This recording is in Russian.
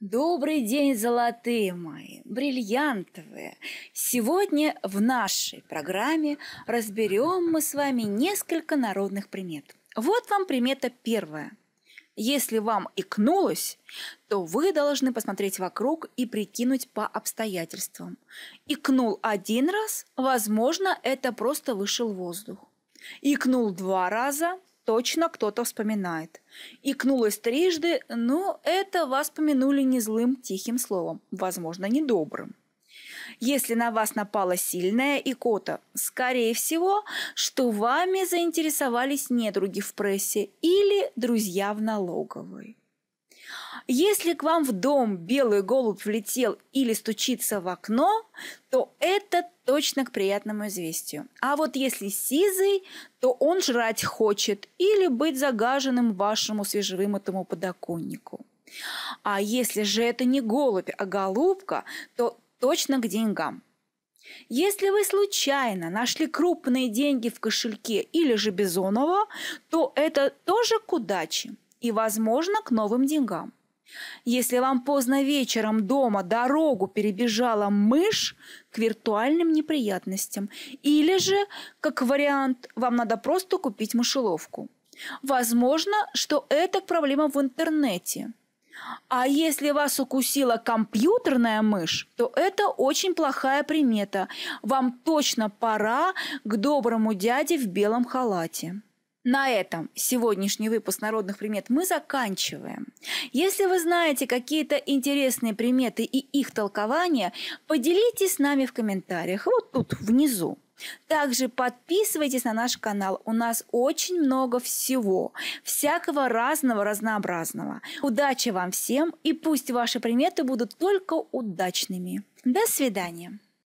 Добрый день, золотые мои, бриллиантовые! Сегодня в нашей программе разберем мы с вами несколько народных примет. Вот вам примета первая. Если вам икнулось, то вы должны посмотреть вокруг и прикинуть по обстоятельствам. Икнул один раз, возможно, это просто вышел воздух. Икнул два раза, точно кто-то вспоминает. Икнулась трижды, но это вас помянули не злым тихим словом, возможно, недобрым. Если на вас напала сильная икота, скорее всего, что вами заинтересовались недруги в прессе или друзья в налоговой. Если к вам в дом белый голубь влетел или стучится в окно, то это точно к приятному известию. А вот если сизый, то он жрать хочет или быть загаженным вашему свежевымытому подоконнику. А если же это не голубь, а голубка, то точно к деньгам. Если вы случайно нашли крупные деньги в кошельке или же Бизонова, то это тоже к удаче – и, возможно, к новым деньгам. Если вам поздно вечером дома дорогу перебежала мышь к виртуальным неприятностям, или же, как вариант, вам надо просто купить мышеловку. Возможно, что это проблема в интернете. А если вас укусила компьютерная мышь, то это очень плохая примета. Вам точно пора к доброму дяде в белом халате. На этом сегодняшний выпуск народных примет мы заканчиваем. Если вы знаете какие-то интересные приметы и их толкования, поделитесь с нами в комментариях вот тут внизу. Также подписывайтесь на наш канал. У нас очень много всего, всякого разного, разнообразного. Удачи вам всем и пусть ваши приметы будут только удачными. До свидания.